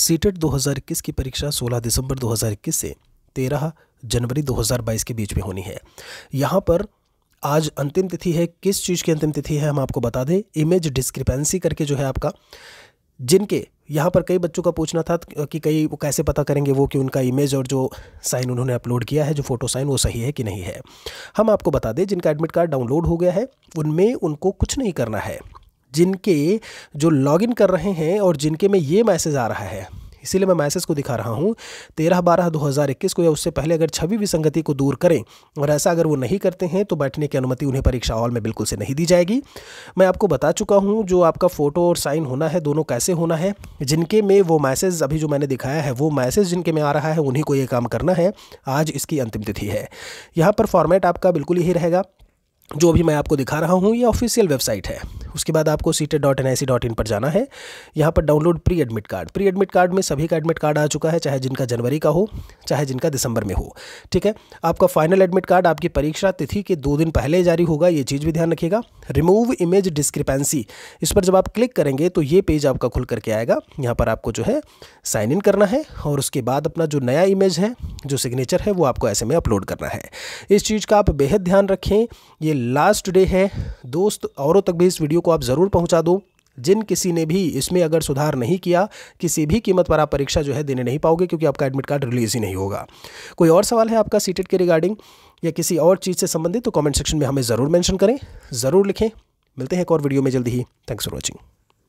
CTET 2021 की परीक्षा 16 दिसंबर 2021 से 13 जनवरी 2022 के बीच में होनी है यहाँ पर आज अंतिम तिथि है किस चीज़ की अंतिम तिथि है हम आपको बता दें इमेज डिस्क्रिपेंसी करके जो है आपका जिनके यहाँ पर कई बच्चों का पूछना था कि कई वो कैसे पता करेंगे वो कि उनका इमेज और जो साइन उन्होंने अपलोड किया है जो फोटो साइन वो सही है कि नहीं है हम आपको बता दें जिनका एडमिट कार्ड डाउनलोड हो गया है उनमें उनको कुछ नहीं करना है जिनके जो लॉगिन कर रहे हैं और जिनके में ये मैसेज आ रहा है इसीलिए मैं मैसेज को दिखा रहा हूँ तेरह बारह दो हज़ार इक्कीस को या उससे पहले अगर छवि विसंगति को दूर करें और ऐसा अगर वो नहीं करते हैं तो बैठने की अनुमति उन्हें परीक्षा हॉल में बिल्कुल से नहीं दी जाएगी मैं आपको बता चुका हूँ जो आपका फ़ोटो और साइन होना है दोनों कैसे होना है जिनके में वो मैसेज अभी जो मैंने दिखाया है वो मैसेज जिनके में आ रहा है उन्हीं को ये काम करना है आज इसकी अंतिम तिथि है यहाँ पर फॉर्मेट आपका बिल्कुल यही रहेगा जो अभी मैं आपको दिखा रहा हूँ ये ऑफिशियल वेबसाइट है उसके बाद आपको CTET dot N I C dot in पर जाना है यहाँ पर download pre admit card pre admit card में सभी का एडमिट कार्ड आ चुका है चाहे जिनका जनवरी का हो चाहे जिनका दिसंबर में हो ठीक है आपका फाइनल एडमिट कार्ड आपकी परीक्षा तिथि के दो दिन पहले जारी होगा ये चीज़ भी ध्यान रखिएगा रिमूव इमेज डिस्क्रिपेंसी इस पर जब आप क्लिक करेंगे तो ये पेज आपका खुल करके आएगा यहाँ पर आपको जो है साइन इन करना है और उसके बाद अपना जो नया इमेज है जो सिग्नेचर है वो आपको ऐसे में अपलोड करना है इस चीज़ का आप बेहद ध्यान रखें ये लास्ट डे है दोस्त औरों तक भी इस वीडियो वीडियो को आप ज़रूर पहुँचा दो जिन किसी ने भी इसमें अगर सुधार नहीं किया किसी भी कीमत पर आप परीक्षा जो है देने नहीं पाओगे क्योंकि आपका एडमिट कार्ड रिलीज ही नहीं होगा कोई और सवाल है आपका सीटेट e के रिगार्डिंग या किसी और चीज़ से संबंधित तो कमेंट सेक्शन में हमें ज़रूर मेंशन करें ज़रूर लिखें मिलते हैं एक और वीडियो में जल्दी ही थैंक्स फॉर वॉचिंग